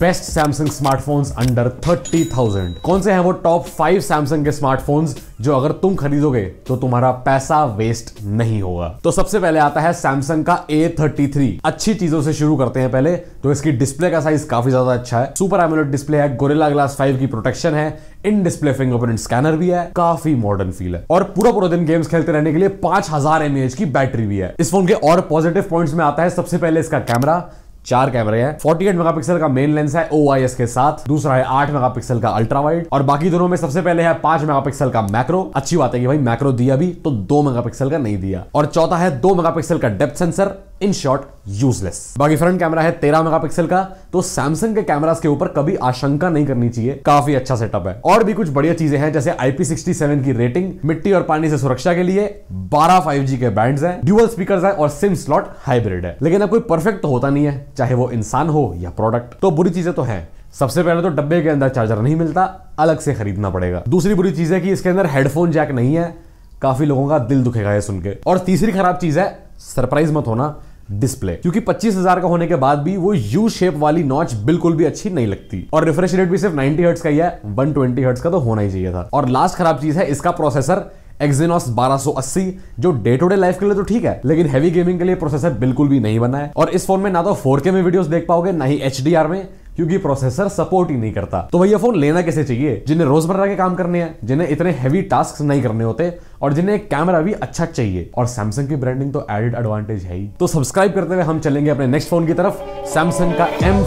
best Samsung smartphones under thirty thousand कौन से हैं वो टॉप फाइव सैमसंग के स्मार्टफोन्स जो अगर तुम खरीदोगे तो तुम्हारा पैसा वेस्ट नहीं होगा तो सबसे पहले आता है सैमसंग का ए थर्टी थ्री अच्छी चीजों से शुरू करते हैं पहले तो इसकी डिस्प्ले का साइज काफी ज्यादा अच्छा है सुपर एमोलेट डिस्प्ले है गोरेला ग्लास फाइव की प्रोटेक्शन है इन डिस्प्ले फिंगरप्रिंट स्कैनर भी है काफी मॉडर्न फील है और पूरा पूरा दिन गेम्स खेलते रहने के लिए पांच हजार की बैटरी भी है इस फोन के और पॉजिटिव पॉइंट्स में आता है सबसे पहले इसका कैमरा चार कैमरे हैं 48 मेगापिक्सल का मेन लेंस है ओआईएस के साथ दूसरा है 8 मेगापिक्सल का अल्ट्रा वाइड और बाकी दोनों में सबसे पहले है 5 मेगापिक्सल का मैक्रो अच्छी बात है कि भाई मैक्रो दिया भी तो 2 मेगापिक्सल का नहीं दिया और चौथा है 2 मेगापिक्सल का depth sensor in short useless बाकी फ्रंट कैमरा है मेगा मेगापिक्सल का तो सैमसंग के कैमरास के ऊपर कभी आशंका नहीं करनी चाहिए काफी अच्छा सेटअप है और भी कुछ बढ़िया चीजें हैं जैसे सेवन की रेटिंग मिट्टी और पानी से सुरक्षा के लिए फाइव जी के बैंड है ड्यूअल स्पीकर है और सिम स्लॉट हाइब्रिड है लेकिन अब कोई परफेक्ट तो होता नहीं है चाहे वो इंसान हो या प्रोडक्ट तो बुरी चीजें तो है सबसे पहले तो डब्बे के अंदर चार्जर नहीं मिलता अलग से खरीदना पड़ेगा दूसरी बुरी चीज है कि इसके अंदर हेडफोन जैक नहीं है काफी लोगों का दिल दुखेगा यह सुन के और तीसरी खराब चीज है सरप्राइज मत होना डिस्प्ले क्योंकि 25,000 का होने के बाद भी वो यू शेप वाली नॉच बिल्कुल भी अच्छी नहीं लगती और रिफ्रेश रेट भी सिर्फ 90 हर्ट्स का ही है 120 हर्ट्स का तो होना ही चाहिए था और लास्ट खराब चीज है इसका प्रोसेसर एक्जेनॉस 1280 जो डे टू डे लाइफ के लिए तो ठीक है लेकिन हैवी गेमिंग के लिए प्रोसेसर बिल्कुल भी नहीं बना है और इस फोन में ना तो 4K में वीडियोस देख पाओगे ना ही एच में क्योंकि प्रोसेसर सपोर्ट ही नहीं करता तो भैया फोन लेना कैसे चाहिए जिन्हें रोजमर्रा के काम करने हैं जिन्हें इतने हैवी टास्क नहीं करने होते और जिन्हें एक कैमरा भी अच्छा चाहिए और सैमसंग की ब्रांडिंग तो एडेड एडवांटेज है ही तो सब्सक्राइब करते हुए हम चलेंगे अपने नेक्स्ट फोन की तरफ सैमसंग का एम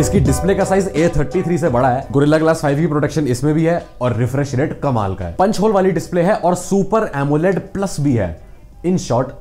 इसकी डिस्प्ले का साइज ए से बड़ा है गोरिल्ला ग्लास फाइव की प्रोडक्शन इसमें भी है और रिफ्रेश रेट कमाल का है पंच होल वाली डिस्प्ले है और सुपर एमोलेड प्लस भी है इन शॉर्ट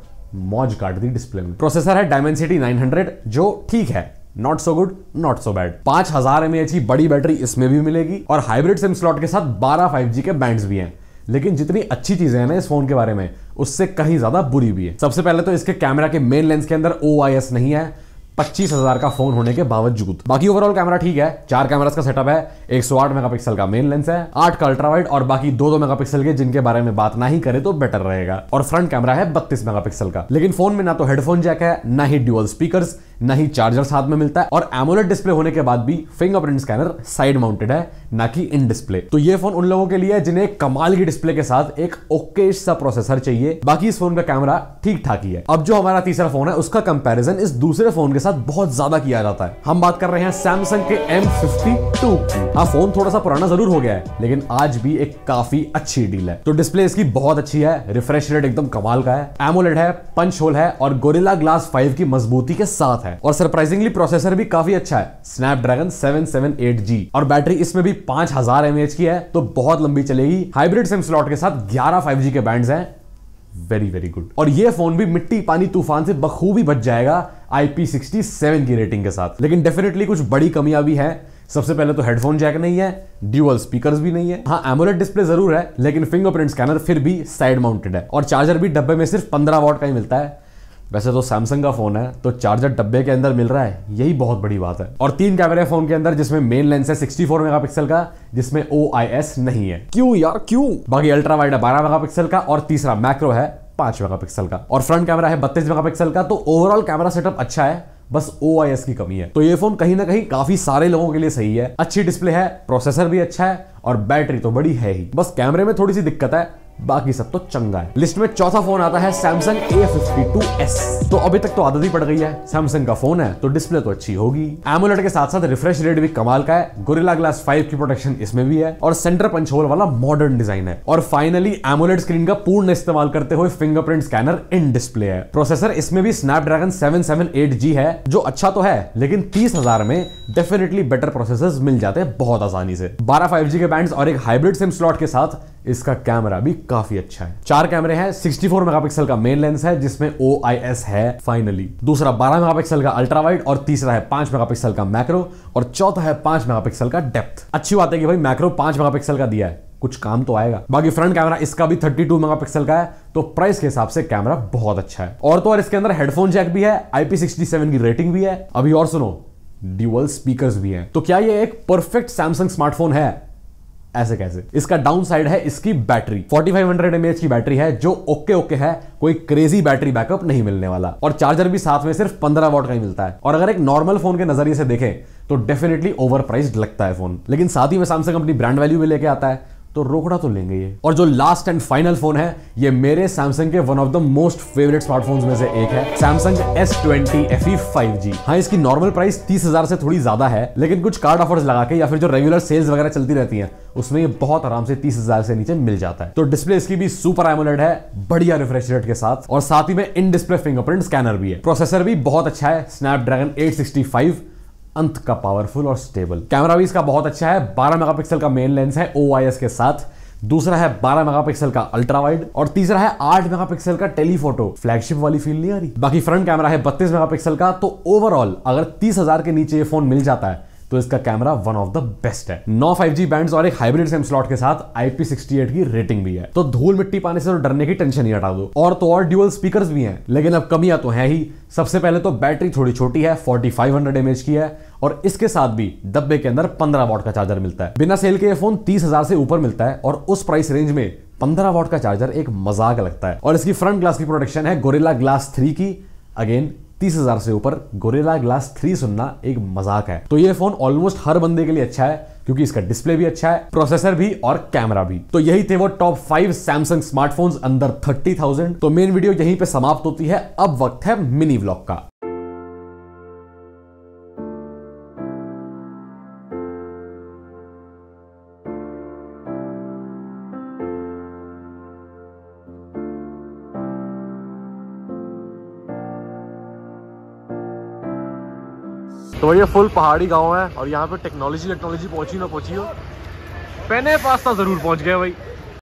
मौज काट दी डिस्प्ले में प्रोसेसर है डायमेंसिटी 900 जो ठीक है not so good not so bad पांच हजार एम की बड़ी बैटरी इसमें भी मिलेगी और हाइब्रिड सिम स्लॉट के साथ फाइव जी के बैंड भी हैं लेकिन जितनी अच्छी चीजें हैं ना इस फोन के बारे में उससे कहीं ज्यादा बुरी भी है सबसे पहले तो इसके कैमरा के मेन लेंस के अंदर ओ नहीं है पच्चीस हजार का फोन होने के बावजूद बाकी ओवरऑल कैमरा ठीक है चार कैमरास का सेटअप है एक सौ आठ मेगापिक्सल का मेन लेंस है आठ का अल्ट्रा वाइड और बाकी दो दो मेगापिक्सल के जिनके बारे में बात ना ही करे तो बेटर रहेगा और फ्रंट कैमरा है बत्तीस मेगापिक्सल का लेकिन फोन में ना तो हेडफोन जैक है ना ही ड्यूअल स्पीकर ना ही चार्जर साथ में मिलता है और एमोलेट डिस्प्ले होने के बाद भी फिंगरप्रिंट स्कैनर साइड माउंटेड है ना कि इन डिस्प्ले तो ये फोन उन लोगों के लिए है जिन्हें कमाल की डिस्प्ले के साथ एक ओकेश सा प्रोसेसर चाहिए बाकी इस फोन का कैमरा ठीक ठाक ही है अब जो हमारा तीसरा फोन है उसका कंपेरिजन इस दूसरे फोन के साथ बहुत ज्यादा किया जाता है हम बात कर रहे हैं सैमसंग के एम फिफ्टी टू की हाँ फोन थोड़ा सा पुराना जरूर हो गया है लेकिन आज भी एक काफी अच्छी डील है तो डिस्प्ले इसकी बहुत अच्छी है रिफ्रेश रेट एकदम कमाल का है एमोलेट है पंच होल है और गोरिल्ला ग्लास फाइव की मजबूती के साथ है है और सरप्राइजिंगली प्रोसेसर भी काफी अच्छा है स्नैपड्रैगन 778G और बैटरी इसमें भी 5000 हजार की है तो बहुत लंबी चलेगी हाइब्रिड सिम स्लॉट के साथ 11 5G के बैंड्स हैं वेरी वेरी गुड और ये फोन भी मिट्टी पानी तूफान से बखूबी बच जाएगा IP67 की रेटिंग के साथ लेकिन डेफिनेटली कुछ बड़ी कमियां भी हैं सबसे पहले तो हेडफोन जैक नहीं है ड्यूअल स्पीकर्स भी नहीं है हाँ एमोलेट डिस्प्ले जरूर है लेकिन फिंगरप्रिंट स्कैनर फिर भी साइड माउंटेड है और चार्जर भी डब्बे में सिर्फ 15 वॉट का ही मिलता है वैसे तो सैमसंग का फोन है तो चार्जर डब्बे के अंदर मिल रहा है यही बहुत बड़ी बात है और तीन कैमरे फोन के अंदर जिसमें मेन लेंस है 64 मेगापिक्सल का जिसमें ओ नहीं है क्यों यार क्यों बाकी अल्ट्रा वाइड है बारह मेगापिक्सल का और तीसरा मैक्रो है पांच मेगापिक्सल का और फ्रंट कैमरा है बत्तीस मेगापिक्सल का तो ओवरऑल कैमरा सेटअप अच्छा है बस ओ की कमी है तो ये फोन कहीं ना कहीं काफी सारे लोगों के लिए सही है अच्छी डिस्प्ले है प्रोसेसर भी अच्छा है और बैटरी तो बड़ी है ही बस कैमरे में थोड़ी सी दिक्कत है बाकी सब तो चंगा है लिस्ट में चौथा फोन आता है सैमसंग एस तो अभी तक तो आदत ही पड़ गई है सैमसंग का फोन है तो डिस्प्ले तो अच्छी होगी एमोलेट के साथ साथ रिफ्रेश रेट भी कमाल का है गोरिला ग्लास 5 की प्रोटेक्शन इसमें भी है और सेंटर पंच होल वाला मॉडर्न डिजाइन है और फाइनली एमोलेट स्क्रीन का पूर्ण इस्तेमाल करते हुए फिंगरप्रिंट स्कैनर इन डिस्प्ले है प्रोसेसर इसमें भी स्नैप सेवन है जो अच्छा तो है लेकिन तीस में डेफिनेटली बेटर प्रोसेसर मिल जाते हैं बहुत आसानी से बारह फाइव के बैंड और एक हाइब्रिड सिम स्लॉट के साथ इसका कैमरा भी काफी अच्छा है चार कैमरे हैं 64 मेगापिक्सल का मेन लेंस है जिसमें ओ है फाइनली दूसरा 12 मेगापिक्सल का अल्ट्रा वाइड और तीसरा है 5 मेगापिक्सल का मैक्रो और चौथा है 5 मेगापिक्सल का डेप्थ अच्छी बात है कि भाई मैक्रो 5 मेगापिक्सल का दिया है कुछ काम तो आएगा बाकी फ्रंट कैमरा इसका भी 32 मेगापिक्सल का है तो प्राइस के हिसाब से कैमरा बहुत अच्छा है और तो और इसके अंदर हेडफोन जैक भी है IP67 की रेटिंग भी है अभी और सुनो ड्यूअल स्पीकर्स भी हैं तो क्या ये एक परफेक्ट सैमसंग स्मार्टफोन है ऐसे कैसे इसका डाउन साइड है इसकी बैटरी 4500 फाइव की बैटरी है जो ओके ओके है कोई क्रेजी बैटरी बैकअप नहीं मिलने वाला और चार्जर भी साथ में सिर्फ 15 वॉट का ही मिलता है और अगर एक नॉर्मल फोन के नजरिए से देखें तो डेफिनेटली ओवर लगता है फोन लेकिन साथ ही में सैमसंग अपनी ब्रांड वैल्यू भी लेके आता है तो रोकड़ा तो लेंगे ये और जो लास्ट एंड फाइनल फोन है ये मेरे सैमसंग के one of the most favourite smartphones में से एक है Samsung S twenty F E five G हाँ इसकी नॉर्मल प्राइस तीस हजार से थोड़ी ज्यादा है लेकिन कुछ कार्ड ऑफर्स लगा के या फिर जो रेगुलर सेल्स वगैरह चलती रहती है उसमें ये बहुत आराम से तीस हजार से नीचे मिल जाता है तो डिस्प्ले इसकी भी सुपर एमोलेड है बढ़िया रिफ्रेश रेट के साथ और साथ ही में इन डिस्प्ले फिंगरप्रिंट स्कैनर भी है प्रोसेसर भी बहुत अच्छा है Snapdragon eight sixty five अंत का पावरफुल और स्टेबल कैमरा भी इसका बहुत अच्छा है 12 मेगापिक्सल का मेन लेंस है ओ के साथ दूसरा है 12 मेगापिक्सल का अल्ट्रा वाइड और तीसरा है 8 मेगापिक्सल का टेलीफोटो फ्लैगशिप वाली फील नहीं आ रही बाकी फ्रंट कैमरा है 32 मेगापिक्सल का तो ओवरऑल अगर 30,000 के नीचे ये फोन मिल जाता है तो इसका camera one of the best है नौ फाइव जी बैंड और एक हाइब्रिड सेम स्लॉट के साथ आईपी सिक्सटी एट की रेटिंग भी है तो धूल मिट्टी पाने से तो डरने की टेंशन ही हटा दो और तो और ड्यूअल स्पीकर भी हैं लेकिन अब कमियां तो है ही सबसे पहले तो बैटरी थोड़ी छोटी है 4500 एमएच की है और इसके साथ भी डब्बे के अंदर पंद्रह वॉट का चार्जर मिलता है बिना सेल के ये फोन 30,000 से ऊपर मिलता है और उस प्राइस रेंज में पंद्रह वॉट का चार्जर एक मजाक लगता है और इसकी फ्रंट ग्लास की प्रोटेक्शन है गोरिल्ला ग्लास थ्री की अगेन तीस हजार से ऊपर गोरेला ग्लास थ्री सुनना एक मजाक है तो ये फोन ऑलमोस्ट हर बंदे के लिए अच्छा है क्योंकि इसका डिस्प्ले भी अच्छा है प्रोसेसर भी और कैमरा भी तो यही थे वो टॉप फाइव सैमसंग स्मार्टफोन्स अंदर थर्टी थाउजेंड तो मेन वीडियो यहीं पे समाप्त होती है अब वक्त है मिनी व्लॉग का तो ये फुल पहाड़ी गांव है और यहाँ पे टेक्नोलॉजी टेक्नोलॉजी पहुँची ना पहुँची हो पहने पास्ता ज़रूर पहुँच गया भाई